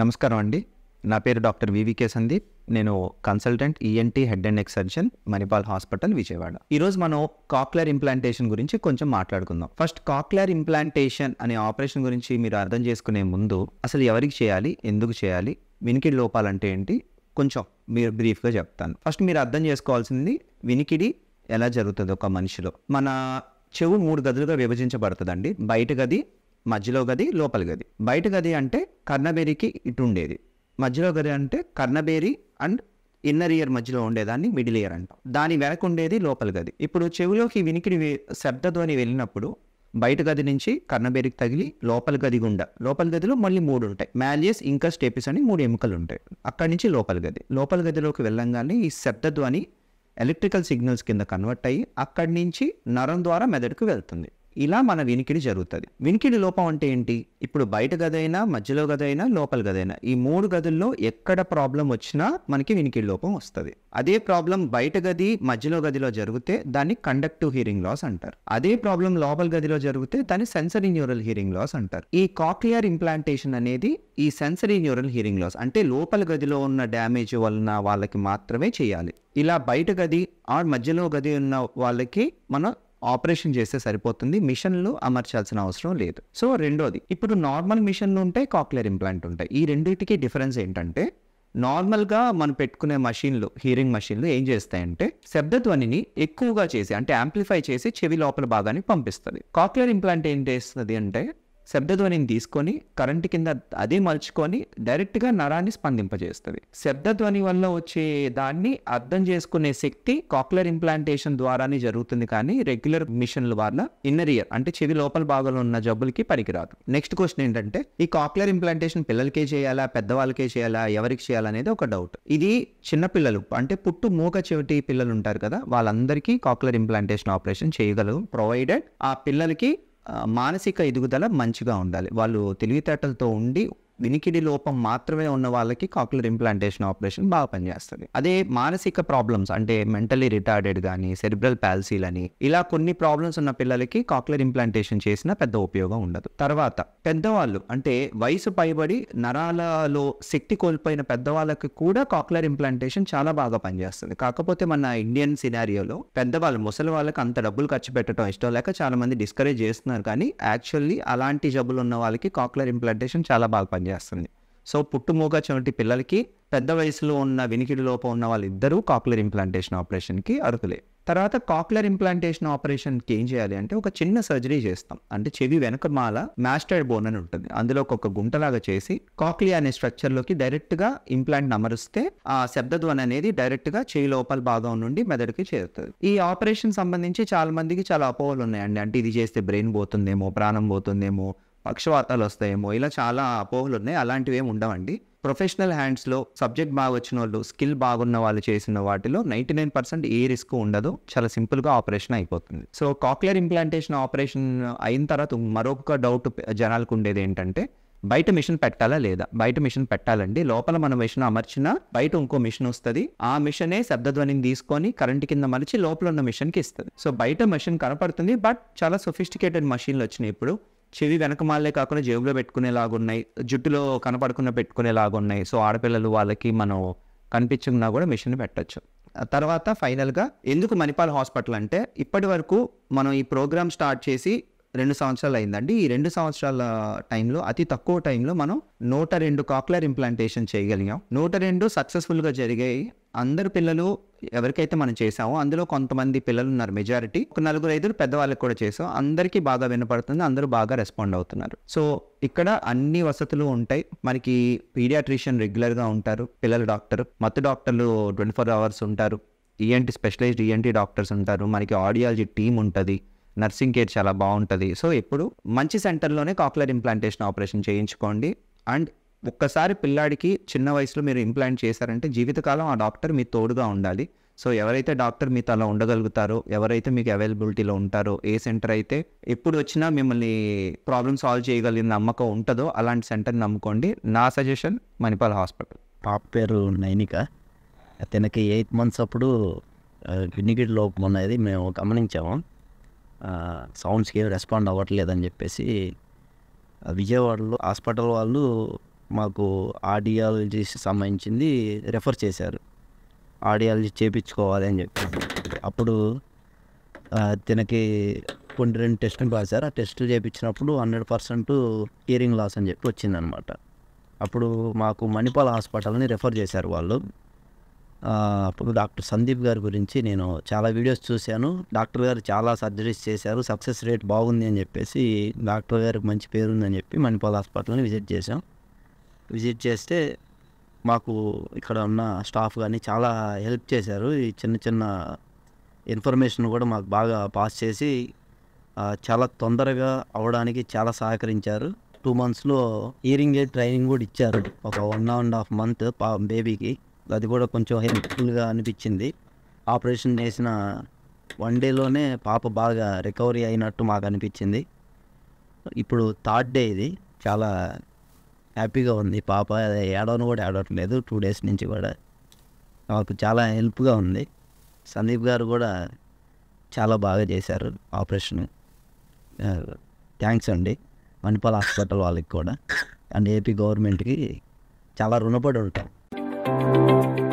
నమస్కారం అండి నా పేరు డాక్టర్ వివికే సందీప్ నేను consultant ENT e head and neck surgeon Manipal hospital Vijayawada ఈరోజు మనం కాక్లర్ ఇంప్లాంటేషన్ గురించి కొంచెం మాట్లాడుకుందాం ఫస్ట్ కాక్లర్ ఇంప్లాంటేషన్ అనే ఆపరేషన్ గురించి మీరు అర్థం చేసుకునే ముందు అసలు ఎవరికి చేయాలి ఎందుకు చేయాలి వినికిడి లోపాలంటే ఏంటి కొంచెం మీరు బ్రీఫ్గా చెప్తాను ఫస్ట్ మీరు అర్థం చేసుకోవాల్సింది వినికిడి ఎలా జరుగుతుంది ఒక మనిషిలో మన చెవు మూడు గదులుగా విభజించబడుతుందండి బయట గది మధ్యలో గది లోపల గది బయట గది అంటే కర్ణబేరికి ఇటు ఉండేది మధ్యలో గది అంటే కర్ణబేరి అండ్ ఇన్నర్ ఇయర్ మధ్యలో ఉండేదాన్ని మిడిల్ ఇయర్ అంటాం దాని వెనక ఉండేది లోపల గది ఇప్పుడు చెవిలోకి వినికిడి శబ్దధ్వని వెళ్ళినప్పుడు బయట గది నుంచి కర్ణబేరికి తగిలి లోపల గది గుండా లోపల గదిలో మళ్ళీ మూడు ఉంటాయి మ్యాలియస్ ఇంకా స్టేపిస్ అని మూడు ఎముకలు ఉంటాయి అక్కడి నుంచి లోపల గది లోపల గదిలోకి వెళ్ళంగానే ఈ శబ్దధ్వని ఎలక్ట్రికల్ సిగ్నల్స్ కింద కన్వర్ట్ అయ్యి అక్కడి నుంచి నరం ద్వారా మెదడుకు వెళ్తుంది ఇలా మన వినికిడి జరుగుతుంది వినికిడి లోపం అంటే ఏంటి ఇప్పుడు బయట గదైనా మధ్యలో గదైనా లోపల గదైనా ఈ మూడు గదుల్లో ఎక్కడ ప్రాబ్లం వచ్చినా మనకి వినికిడి లోపం వస్తుంది అదే ప్రాబ్లం బయట గది మధ్యలో గదిలో జరిగితే దాన్ని కండక్టివ్ హీరింగ్ లాస్ అంటారు అదే ప్రాబ్లం లోపల గదిలో జరిగితే దాన్ని సెన్సరీ న్యూరల్ హీరింగ్ లాస్ అంటారు ఈ కాక్లియర్ ఇంప్లాంటేషన్ అనేది ఈ సెన్సరీ న్యూరల్ హీరింగ్ లాస్ అంటే లోపల గదిలో ఉన్న డ్యామేజ్ వలన వాళ్ళకి మాత్రమే చేయాలి ఇలా బయట గది ఆ మధ్యలో గది ఉన్న వాళ్ళకి మనం ఆపరేషన్ చేస్తే సరిపోతుంది మిషన్లు అమర్చాల్సిన అవసరం లేదు సో రెండోది ఇప్పుడు నార్మల్ మిషన్లు ఉంటాయి కాక్లియర్ ఇంప్లాంట్ ఉంటాయి ఈ రెండింటికి డిఫరెన్స్ ఏంటంటే నార్మల్గా మనం పెట్టుకునే మషిన్లు హీరింగ్ మషిన్లు ఏం చేస్తాయంటే శబ్దధ్వనిని ఎక్కువగా చేసి అంటే యాంప్లిఫై చేసి చెవి లోపల భాగాన్ని పంపిస్తుంది కాక్లియర్ ఇంప్లాంట్ ఏం చేస్తుంది అంటే శబ్దధ్వనిని తీసుకొని కరెంటు కింద అదే మలుచుకొని డైరెక్ట్గా నరాన్ని స్పందింపజేస్తుంది శబ్దధ్వని వల్ల వచ్చే దాన్ని అర్థం చేసుకునే శక్తి కాక్లర్ ఇంప్లాంటేషన్ ద్వారానే జరుగుతుంది కానీ రెగ్యులర్ మిషన్ల వల్ల ఇన్నర్ ఇయర్ అంటే చెవి లోపల భాగంలో ఉన్న జబ్బులకి పనికిరాదు నెక్స్ట్ క్వశ్చన్ ఏంటంటే ఈ కాక్లర్ ఇంప్లాంటేషన్ పిల్లలకే చేయాలా పెద్దవాళ్ళకే చేయాలా ఎవరికి చేయాలనేది ఒక డౌట్ ఇది చిన్నపిల్లలు అంటే పుట్టు మూక చెవిటి పిల్లలు ఉంటారు కదా వాళ్ళందరికీ కాక్లర్ ఇంప్లాంటేషన్ ఆపరేషన్ చేయగలరు ప్రొవైడెడ్ ఆ పిల్లలకి మానసిక ఎదుగుదల మంచిగా ఉండాలి వాళ్ళు తెలివితేటలతో ఉండి వినికిడి లోపం మాత్రమే ఉన్న వాళ్ళకి కాక్యులర్ ఇంప్లాంటేషన్ ఆపరేషన్ బాగా పనిచేస్తుంది అదే మానసిక ప్రాబ్లమ్స్ అంటే మెంటలీ రిటార్డెడ్ కానీ సెరిబ్రల్ అని ఇలా కొన్ని ప్రాబ్లమ్స్ ఉన్న పిల్లలకి కాక్యులర్ ఇంప్లాంటేషన్ చేసిన పెద్ద ఉపయోగం ఉండదు తర్వాత పెద్దవాళ్ళు అంటే వయసు పైబడి నరాలలో శక్తి కోల్పోయిన పెద్దవాళ్ళకి కూడా కాక్యులర్ ఇంప్లాంటేషన్ చాలా బాగా పనిచేస్తుంది కాకపోతే మన ఇండియన్ సినారియోలో పెద్దవాళ్ళు ముసలి వాళ్ళకి అంత డబ్బులు ఖర్చు పెట్టడం ఇష్టం లేక చాలా మంది డిస్కరేజ్ చేస్తున్నారు కానీ యాక్చువల్లీ అలాంటి జబ్బులు ఉన్న వాళ్ళకి కాక్యులర్ ఇంప్లాంటేషన్ చాలా బాగా పనిచేస్తుంది పనిచేస్తుంది సో పుట్టుమూగ చెవిటి పిల్లలకి పెద్ద వయసులో ఉన్న వినికిడి లోపం ఉన్న వాళ్ళిద్దరూ కాక్యులర్ ఇంప్లాంటేషన్ ఆపరేషన్కి అర్హులే తర్వాత కాక్యులర్ ఇంప్లాంటేషన్ ఆపరేషన్కి ఏం చేయాలి అంటే ఒక చిన్న సర్జరీ చేస్తాం అంటే చెవి వెనక మాల మాస్టర్డ్ బోన్ అని ఉంటుంది అందులో ఒక గుంటలాగా చేసి కాక్లీ అనే స్ట్రక్చర్లోకి డైరెక్ట్గా ఇంప్లాంట్ అమరుస్తే ఆ శబ్దధ్వని అనేది డైరెక్ట్గా చెవి లోపల భాగం నుండి మెదడుకి చేరుతుంది ఈ ఆపరేషన్ సంబంధించి చాలా మందికి చాలా అపోహలు ఉన్నాయండి అంటే ఇది చేస్తే బ్రెయిన్ పోతుందేమో ప్రాణం పోతుందేమో పక్షవాతాలు వస్తాయేమో ఇలా చాలా అపోహలు ఉన్నాయి అలాంటివి ఏమి ఉండవండి ప్రొఫెషనల్ హ్యాండ్స్లో సబ్జెక్ట్ బాగా వచ్చిన వాళ్ళు స్కిల్ బాగున్న వాళ్ళు చేసిన వాటిలో నైంటీ నైన్ పర్సెంట్ ఏ రిస్క్ ఉండదు చాలా సింపుల్గా ఆపరేషన్ అయిపోతుంది సో కాక్లియర్ ఇంప్లాంటేషన్ ఆపరేషన్ అయిన తర్వాత మరొక డౌట్ జనాలకు ఉండేది ఏంటంటే బయట మిషన్ పెట్టాలా లేదా బయట మిషన్ పెట్టాలండి లోపల మన మిషన్ అమర్చిన బయట ఇంకో మిషన్ వస్తుంది ఆ మిషనే శబ్దధ్వనిని తీసుకొని కరెంట్ కింద మలిచి లోపల ఉన్న మిషన్కి ఇస్తుంది సో బయట మిషన్ కనపడుతుంది బట్ చాలా సొఫిస్టికేటెడ్ మషిన్లు వచ్చినాయి ఇప్పుడు చెవి వెనకమాలే కాకుండా జేబులో పెట్టుకునేలాగున్నాయి జుట్టులో కనపడకుండా పెట్టుకునేలాగున్నాయి సో ఆడపిల్లలు వాళ్ళకి మనం కనిపించకుండా కూడా మిషన్ పెట్టచ్చు తర్వాత ఫైనల్గా ఎందుకు మణిపాల్ హాస్పిటల్ అంటే ఇప్పటి వరకు మనం ఈ ప్రోగ్రామ్ స్టార్ట్ చేసి రెండు సంవత్సరాలు అయిందండి ఈ రెండు సంవత్సరాల టైంలో అతి తక్కువ టైంలో మనం నూట రెండు కాక్లర్ ఇంప్లాంటేషన్ చేయగలిగాం నూట రెండు సక్సెస్ఫుల్గా జరిగాయి అందరు పిల్లలు ఎవరికైతే మనం చేసామో అందులో కొంతమంది పిల్లలు ఉన్నారు మెజారిటీ ఒక నలుగురు ఐదు పెద్దవాళ్ళకి కూడా చేసాం అందరికీ బాగా వినపడుతుంది అందరూ బాగా రెస్పాండ్ అవుతున్నారు సో ఇక్కడ అన్ని వసతులు ఉంటాయి మనకి పీడియాట్రిషియన్ రెగ్యులర్గా ఉంటారు పిల్లల డాక్టర్ మత్తు డాక్టర్లు ట్వంటీ ఫోర్ అవర్స్ ఉంటారు ఈఎన్టీ స్పెషలైజ్డ్ ఈఎన్టీ డాక్టర్స్ ఉంటారు మనకి ఆడియాలజీ టీమ్ ఉంటుంది నర్సింగ్ కేర్ చాలా బాగుంటుంది సో ఇప్పుడు మంచి సెంటర్లోనే కాక్లర్ ఇంప్లాంటేషన్ ఆపరేషన్ చేయించుకోండి అండ్ ఒక్కసారి పిల్లాడికి చిన్న వయసులో మీరు ఇంప్లాంట్ చేశారంటే జీవితకాలం ఆ డాక్టర్ మీ తోడుగా ఉండాలి సో ఎవరైతే డాక్టర్ మీతో అలా ఉండగలుగుతారో ఎవరైతే మీకు అవైలబిలిటీలో ఉంటారో ఏ సెంటర్ అయితే ఎప్పుడు వచ్చినా మిమ్మల్ని ప్రాబ్లమ్ సాల్వ్ చేయగలిగిన నమ్మకం ఉంటుందో అలాంటి సెంటర్ని నమ్ముకోండి నా సజెషన్ మణిపాల్ హాస్పిటల్ పాప పేరు నైనిక తనకి ఎయిట్ మంత్స్ అప్పుడు గిన్నిగిడి లోపం అనేది మేము గమనించాము సౌండ్స్కి రెస్పాండ్ అవ్వట్లేదని చెప్పేసి విజయవాడలో హాస్పిటల్ వాళ్ళు మాకు ఆడియాలజిస్ట్ సంబంధించింది రెఫర్ చేశారు ఆడియాలజీ చేపించుకోవాలి అని చెప్పి అప్పుడు తినకి కొన్ని రెండు టెస్టులు రాశారు ఆ టెస్టులు చేయించినప్పుడు హండ్రెడ్ పర్సెంట్ హియరింగ్ లాస్ అని చెప్పి వచ్చిందనమాట అప్పుడు మాకు మణిపాల్ హాస్పిటల్ని రెఫర్ చేశారు వాళ్ళు అప్పుడు డాక్టర్ సందీప్ గారి గురించి నేను చాలా వీడియోస్ చూశాను డాక్టర్ గారు చాలా సర్జరీస్ చేశారు సక్సెస్ రేట్ బాగుంది అని చెప్పేసి డాక్టర్ గారికి మంచి పేరు ఉందని చెప్పి మణిపాల్ హాస్పిటల్ని విజిట్ చేశాం విజిట్ చేస్తే మాకు ఇక్కడ ఉన్న స్టాఫ్ కానీ చాలా హెల్ప్ చేశారు ఈ చిన్న చిన్న ఇన్ఫర్మేషన్ కూడా మాకు బాగా పాస్ చేసి చాలా తొందరగా అవడానికి చాలా సహకరించారు టూ మంత్స్లో ఇయరింగ్ ఎయిడ్ ట్రైనింగ్ కూడా ఇచ్చారు ఒక వన్ అండ్ హాఫ్ మంత్ పా బేబీకి అది కూడా కొంచెం హెల్ప్ఫుల్గా అనిపించింది ఆపరేషన్ చేసిన వన్ డేలోనే పాప బాగా రికవరీ అయినట్టు మాకు అనిపించింది ఇప్పుడు థర్డ్ డే ఇది చాలా హ్యాపీగా ఉంది పాప ఏడవను కూడా లేదు టూ డేస్ నుంచి కూడా మాకు చాలా హెల్ప్గా ఉంది సందీప్ గారు కూడా చాలా బాగా చేశారు ఆపరేషన్ థ్యాంక్స్ అండి మణిపాల్ హాస్పిటల్ వాళ్ళకి కూడా అండ్ ఏపీ గవర్నమెంట్కి చాలా రుణపడి ఉంటాం